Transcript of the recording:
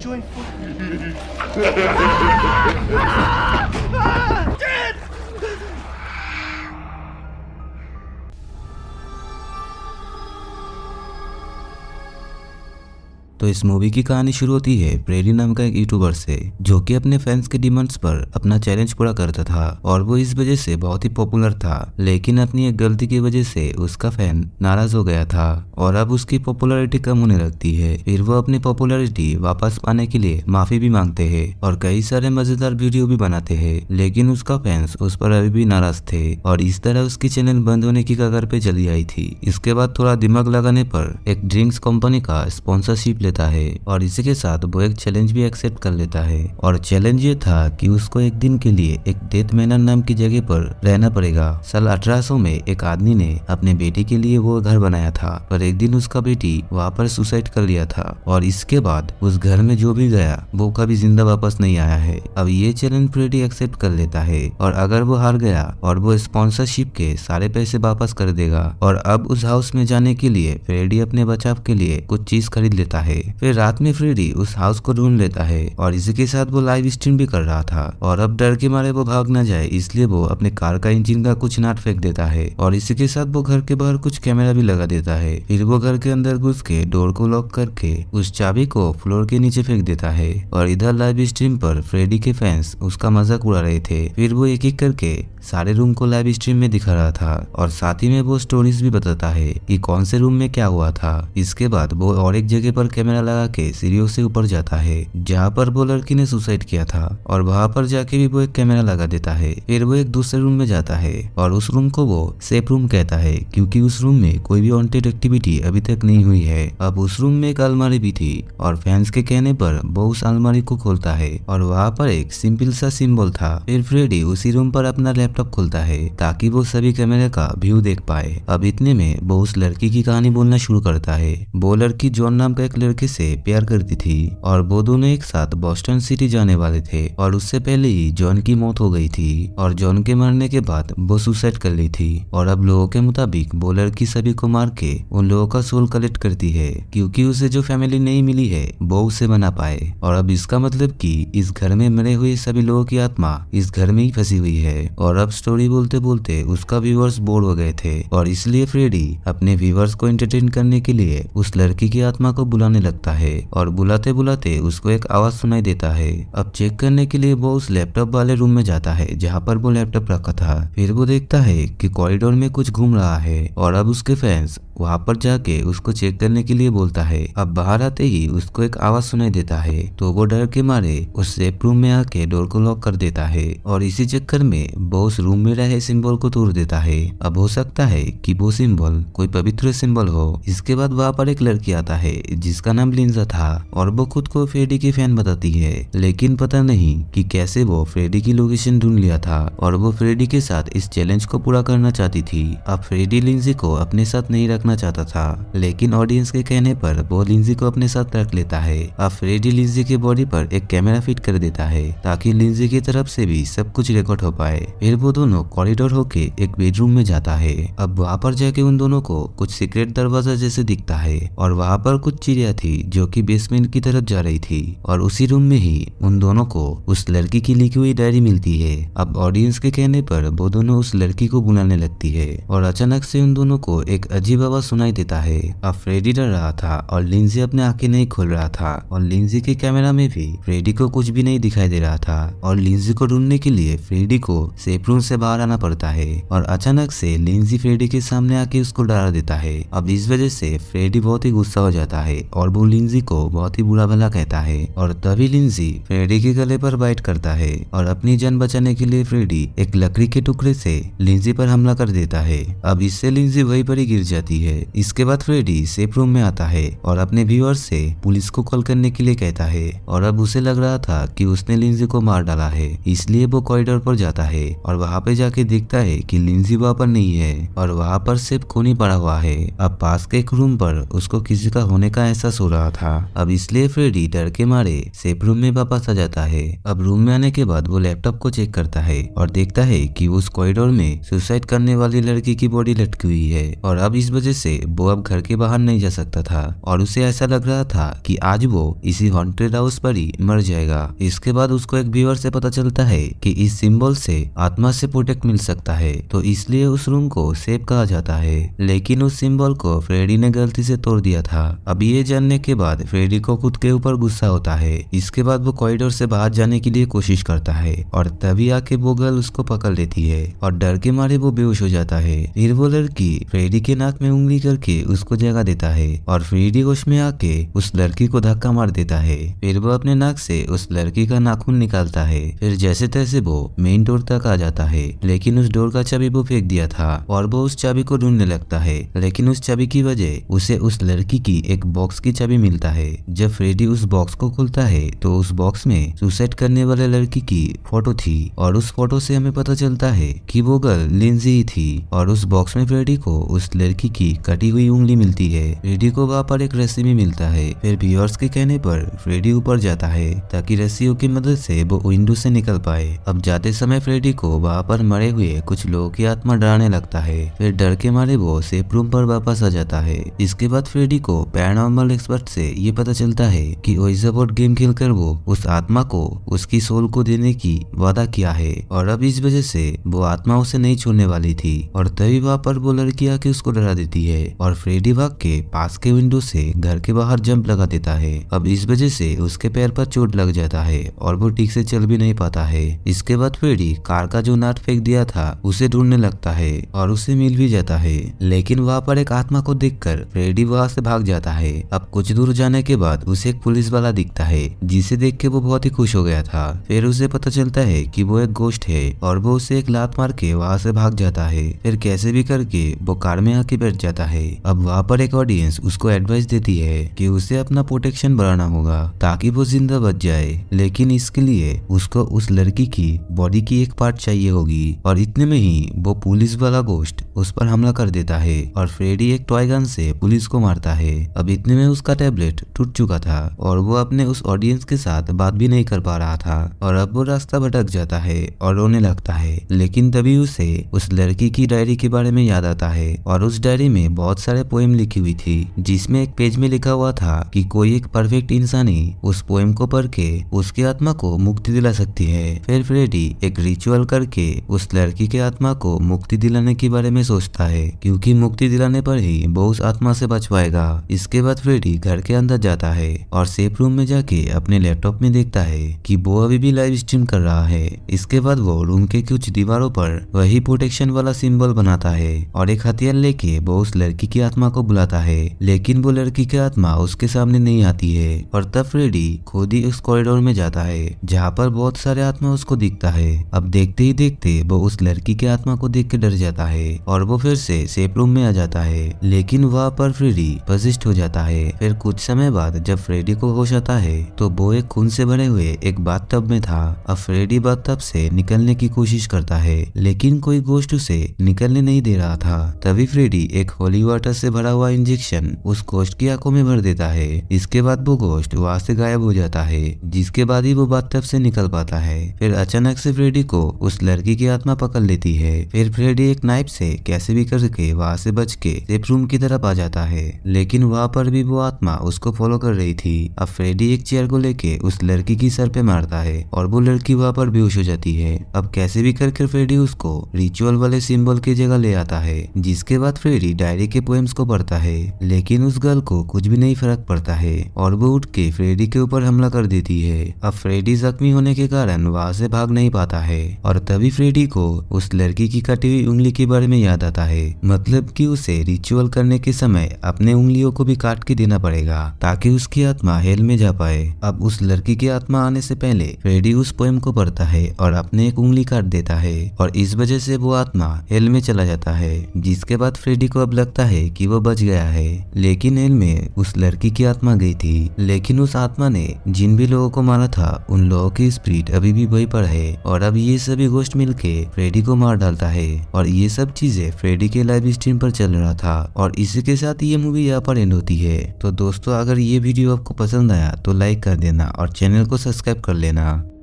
Joyful. तो इस movie की कहानी शुरू होती है प्रेरी नाम का एक यूट्यूबर से जो कि अपने फैंस के डिमांड्स पर अपना चैलेंज पूरा करता था और वो इस वजह से बहुत ही पॉपुलर था लेकिन अपनी एक गलती की वजह से उसका फैन नाराज हो गया था और अब उसकी पॉपुलैरिटी कम होने लगती है फिर वो अपनी पॉपुलैरिटी वापस पाने के लिए माफी भी मांगते है और कई सारे मजेदार वीडियो भी बनाते है लेकिन उसका फैंस उस पर अभी भी नाराज थे और इस तरह उसकी चैनल बंद होने की कगार पे चली आई थी इसके बाद थोड़ा दिमाग लगाने पर एक ड्रिंक्स कंपनी का स्पॉन्सरशिप लेता है और इसी के साथ वो एक चैलेंज भी एक्सेप्ट कर लेता है और चैलेंज ये था कि उसको एक दिन के लिए एक डेथ मैनर नाम की जगह पर रहना पड़ेगा साल अठारह में एक आदमी ने अपने बेटे के लिए वो घर बनाया था पर एक दिन उसका बेटी वहाँ पर सुसाइड कर लिया था और इसके बाद उस घर में जो भी गया वो कभी जिंदा वापस नहीं आया है अब ये चैलेंज फ्रेडी एक्सेप्ट कर लेता है और अगर वो हार गया और वो स्पॉन्सरशिप के सारे पैसे वापस कर देगा और अब उस हाउस में जाने के लिए फ्रेडी अपने बचाव के लिए कुछ चीज खरीद लेता है है फिर रात में फ्रेडी उस हाउस को ढूंढ लेता है और इसी के साथ वो लाइव स्ट्रीम भी कर रहा था और अब डर के मारे वो भाग न जाए इसलिए वो अपने कार का इंजिन का कुछ नाट फेंक देता है और इसी के साथ वो घर के बाहर कुछ कैमरा भी लगा देता है फिर वो घर के अंदर घुस के डोर को लॉक करके उस चाबी को फ्लोर के नीचे फेंक देता है और इधर लाइव स्ट्रीम पर फ्रेडी के फैंस उसका मजाक उड़ा रहे थे फिर वो एक एक करके सारे रूम को लाइव स्ट्रीम में दिखा रहा था और साथ ही में वो स्टोरीज भी बताता है कि कौन से रूम में क्या हुआ था इसके बाद वो और एक जगह पर कैमरा लगा के सीढ़ियों से ऊपर जाता है जहाँ पर वो लड़की ने सुसाइड किया था और वहाँ पर जाके भी वो एक कैमरा लगा देता है फिर वो एक दूसरे रूम में जाता है और उस रूम को वो सेफ रूम कहता है क्योंकि उस रूम में कोई भी वॉन्टेड एक्टिविटी अभी तक नहीं हुई है अब उस रूम में एक अलमारी भी थी और फैंस के कहने पर वो उस अलमारी को खोलता है और वहाँ पर एक सिंपल सा सिम्बल था फिर फ्रेडी उसी रूम पर अपना लैपटॉप खोलता है ताकि वो सभी कैमरे का व्यू देख पाए अब इतने में वो उस लड़की की कहानी बोलना शुरू करता है वो लड़की जॉन नाम का एक लड़की लड़के से प्यार करती थी और वो दोनों एक साथ बॉस्टन सिटी जाने वाले थे और उससे पहले ही जॉन की मौत हो गई थी और जॉन के मरने के बाद वो सुसाइड कर ली थी और अब लोगों के मुताबिक वो लड़की सभी को मार के उन लोगों का सोल कलेक्ट करती है क्योंकि उसे जो फैमिली नहीं मिली है वो उसे बना पाए और अब इसका मतलब कि इस घर में मरे हुए सभी लोगों की आत्मा इस घर में ही फंसी हुई है और अब स्टोरी बोलते बोलते उसका व्यूवर्स बोर हो गए थे और इसलिए फ्रेडी अपने व्यूवर्स को एंटरटेन करने के लिए उस लड़की की आत्मा को बुलाने लगता है और बुलाते बुलाते उसको एक आवाज सुनाई देता है अब चेक करने के लिए वो उस लैपटॉप वाले रूम में जाता है जहाँ पर वो लैपटॉप रखा था फिर वो देखता है कि कॉरिडोर में कुछ घूम रहा है और अब उसके फैंस वहाँ पर जाके उसको चेक करने के लिए बोलता है अब बाहर आते ही उसको एक आवाज सुनाई देता है तो वो डर के मारे उस सेफ रूम में आके डोर को लॉक कर देता है और इसी चक्कर में वो रूम में रहे सिंबल को तोड़ देता है अब हो सकता है कि वो सिंबल कोई पवित्र सिंबल हो इसके बाद वहाँ पर एक लड़की आता है जिसका नाम लिंजा था और वो खुद को फ्रेडी की फैन बताती है लेकिन पता नहीं कि कैसे वो फ्रेडी की लोकेशन ढूंढ लिया था और वो फ्रेडी के साथ इस चैलेंज को पूरा करना चाहती थी अब फ्रेडी लिंजी को अपने साथ नहीं रख रखना चाहता था लेकिन ऑडियंस के कहने पर वो लिंजी को अपने साथ रख लेता है अब फ्रेडी लिंजी के बॉडी पर एक कैमरा फिट कर देता है ताकि लिंजी की तरफ से भी सब कुछ रिकॉर्ड हो पाए फिर वो दोनों कॉरिडोर होके एक बेडरूम में जाता है अब वहाँ पर जाके उन दोनों को कुछ सीक्रेट दरवाजा जैसे दिखता है और वहाँ पर कुछ चिड़िया थी जो की बेसमेंट की तरफ जा रही थी और उसी रूम में ही उन दोनों को उस लड़की की लिखी हुई डायरी मिलती है अब ऑडियंस के कहने पर वो दोनों उस लड़की को बुलाने लगती है और अचानक से उन दोनों को एक अजीब आवाज सुनाई देता है अब फ्रेडी डर रहा था और लिंजी अपने आंखें नहीं खोल रहा था और लिंजी के कैमरा में भी फ्रेडी को कुछ भी नहीं दिखाई दे रहा था और लिंजी को ढूंढने के लिए फ्रेडी को सेफ रूम से बाहर आना पड़ता है और अचानक से लिंजी फ्रेडी के सामने आके उसको डरा देता है अब इस वजह से फ्रेडी बहुत ही गुस्सा हो जाता है और वो लिंजी को बहुत ही बुरा भला कहता है और तभी लिंजी फ्रेडी के गले पर बाइट करता है और अपनी जान बचाने के लिए फ्रेडी एक लकड़ी के टुकड़े से लिंजी पर हमला कर देता है अब इससे लिंजी वही पर ही गिर जाती है है इसके बाद फ्रेडी सेफ रूम में आता है और अपने व्यूअर्स से पुलिस को कॉल करने के लिए कहता है और अब उसे लग रहा था कि उसने लिंजी को मार डाला है इसलिए वो कॉरिडोर पर जाता है और वहाँ पे जाके देखता है कि लिंजी वहाँ पर नहीं है और वहाँ पर सिर्फ खूनी पड़ा हुआ है अब पास के एक रूम पर उसको किसी का होने का एहसास हो रहा था अब इसलिए फ्रेडी डर के मारे सेफ रूम में वापस आ जाता है अब रूम में आने के बाद वो लैपटॉप को चेक करता है और देखता है की उस कॉरिडोर में सुसाइड करने वाली लड़की की बॉडी लटकी हुई है और अब इस वजह से वो अब घर के बाहर नहीं जा सकता था और उसे ऐसा लग रहा था कि आज वो इसी हॉन्टेड हाउस पर ही मर जाएगा इसके बाद उसको एक व्यूअर से पता चलता है कि इस सिंबल से आत्मा से प्रोटेक्ट मिल सकता है तो इसलिए उस रूम को सेफ कहा जाता है लेकिन उस सिंबल को फ्रेडी ने गलती से तोड़ दिया था अब ये जानने के बाद फ्रेडी को खुद के ऊपर गुस्सा होता है इसके बाद वो कॉरिडोर से बाहर जाने के लिए कोशिश करता है और तभी आके वो गर्ल उसको पकड़ लेती है और डर के मारे वो बेहोश हो जाता है फिर वो लड़की फ्रेडी के नाक में उंगली करके उसको जगह देता है और फ्रीडी होश में आके उस लड़की को धक्का मार देता है फिर वो अपने नाक से उस लड़की का नाखून निकालता है फिर जैसे तैसे वो मेन डोर तक आ जाता है लेकिन उस डोर का चाबी वो फेंक दिया था और वो उस चाबी को ढूंढने लगता है लेकिन उस चाबी की वजह उसे उस लड़की की एक बॉक्स की चाबी मिलता है जब फ्रेडी उस बॉक्स को खोलता है तो उस बॉक्स में सुसाइड करने वाले लड़की की फोटो थी और उस फोटो से हमें पता चलता है कि वो गर्ल लिंजी थी और उस बॉक्स में फ्रेडी को उस लड़की की कटी हुई उंगली मिलती है फ्रेडी को वहाँ पर एक रस्सी भी मिलता है फिर व्यूअर्स के कहने पर फ्रेडी ऊपर जाता है ताकि रस्सियों की मदद से वो विंडो से निकल पाए अब जाते समय फ्रेडी को वहाँ पर मरे हुए कुछ लोगों की आत्मा डराने लगता है फिर डर के मारे वो सेफ रूम पर वापस आ जाता है इसके बाद फ्रेडी को पैरानॉर्मल एक्सपर्ट से ये पता चलता है कि ओइजाबोर्ड गेम खेलकर वो उस आत्मा को उसकी सोल को देने की वादा किया है और अब इस वजह से वो आत्मा उसे नहीं छोड़ने वाली थी और तभी वहाँ पर वो लड़की आके उसको डरा देती देती है और फ्रेडी वक के पास के विंडो से घर के बाहर जंप लगा देता है अब इस वजह से उसके पैर पर चोट लग जाता है और वो ठीक से चल भी नहीं पाता है इसके बाद फ्रेडी कार का जो नाट फेंक दिया था उसे ढूंढने लगता है और उसे मिल भी जाता है लेकिन वहाँ पर एक आत्मा को देख फ्रेडी वहाँ से भाग जाता है अब कुछ दूर जाने के बाद उसे एक पुलिस वाला दिखता है जिसे देख के वो बहुत ही खुश हो गया था फिर उसे पता चलता है की वो एक गोष्ट है और वो उसे एक लात मार के वहाँ से भाग जाता है फिर कैसे भी करके वो कार में आके बैठ जाता है अब वहाँ पर एक ऑडियंस उसको एडवाइस देती है कि उसे अपना प्रोटेक्शन बढ़ाना होगा ताकि वो जिंदा बच जाए लेकिन इसके लिए उसको उस लड़की की बॉडी की एक पार्ट चाहिए होगी और इतने में ही वो पुलिस वाला गोस्ट उस पर हमला कर देता है और फ्रेडी एक टॉय गन से पुलिस को मारता है अब इतने में उसका टेबलेट टूट चुका था और वो अपने उस ऑडियंस के साथ बात भी नहीं कर पा रहा था और अब वो रास्ता भटक जाता है और रोने लगता है लेकिन तभी उसे उस लड़की की डायरी के बारे में याद आता है और उस डायरी में बहुत सारे पोएम लिखी हुई थी जिसमें एक पेज में लिखा हुआ था कि कोई एक परफेक्ट इंसानी उस पोएम को पढ़ के उसकी आत्मा को मुक्ति दिला सकती है फिर फ्रेडी एक रिचुअल करके उस लड़की के आत्मा को मुक्ति दिलाने के बारे में सोचता है क्योंकि मुक्ति दिलाने पर ही वो उस आत्मा से बच पाएगा इसके बाद फ्रेडी घर के अंदर जाता है और सेफ रूम में जाके अपने लैपटॉप में देखता है की वो अभी भी लाइव स्ट्रीम कर रहा है इसके बाद वो रूम के कुछ दीवारों पर वही प्रोटेक्शन वाला सिम्बल बनाता है और एक हथियार लेके वो उस लड़की की आत्मा को बुलाता है लेकिन वो लड़की की आत्मा उसके सामने नहीं आती है और तब फ्रेडी खुद ही उस कॉरिडोर में जाता है जहाँ पर बहुत सारे आत्मा उसको दिखता है अब देखते ही देखते वो उस लड़की की आत्मा को देख के डर जाता है और वो फिर से सेफ रूम में आ जाता है लेकिन वहाँ पर फ्रेडी पजिस्ट हो जाता है फिर कुछ समय बाद जब फ्रेडी को होश आता है तो वो एक खून से भरे हुए एक बाथटब में था अब फ्रेडी बाथटब से निकलने की कोशिश करता है लेकिन कोई गोष्ट उसे निकलने नहीं दे रहा था तभी फ्रेडी एक होली वाटर से भरा हुआ इंजेक्शन उस गोश्त की आंखों में भर देता है इसके बाद वो गोश्त वहाँ से गायब हो जाता है जिसके बाद ही वो तब से निकल पाता है फिर अचानक से फ्रेडी को उस लड़की की आत्मा पकड़ लेती है फिर फ्रेडी एक नाइफ से कैसे भी करके वहाँ से बच के सेफ रूम की तरफ आ जाता है लेकिन वहाँ पर भी वो आत्मा उसको फॉलो कर रही थी अब फ्रेडी एक चेयर को लेके उस लड़की की सर पे मारता है और वो लड़की वहाँ पर बेहोश हो जाती है अब कैसे भी करके फ्रेडी उसको रिचुअल वाले सिंबल की जगह ले आता है जिसके बाद फ्रेडी डायरी के पोएम्स को पढ़ता है लेकिन उस गर्ल को कुछ भी नहीं फर्क पड़ता है और वो उठ के फ्रेडी के ऊपर हमला कर देती है अब फ्रेडी जख्मी होने के कारण वहां से भाग नहीं पाता है और तभी फ्रेडी को उस लड़की की कटी हुई उंगली के बारे में याद आता है मतलब कि उसे रिचुअल करने के समय अपने उंगलियों को भी काट के देना पड़ेगा ताकि उसकी आत्मा हेल में जा पाए अब उस लड़की की आत्मा आने से पहले फ्रेडी उस पोएम को पढ़ता है और अपने एक उंगली काट देता है और इस वजह से वो आत्मा हेल में चला जाता है जिसके बाद फ्रेडी को अब लगता है कि वह बच गया है लेकिन एल में उस लड़की की आत्मा गई थी लेकिन उस आत्मा ने जिन भी लोगों को मारा था उन लोगों की स्प्रिट अभी भी वही पर है और अब ये सभी गोष्ट मिल फ्रेडी को मार डालता है और ये सब चीजें फ्रेडी के लाइव स्ट्रीम पर चल रहा था और इसी के साथ ये मूवी यहाँ पर एंड होती है तो दोस्तों अगर ये वीडियो आपको पसंद आया तो लाइक कर देना और चैनल को सब्सक्राइब कर लेना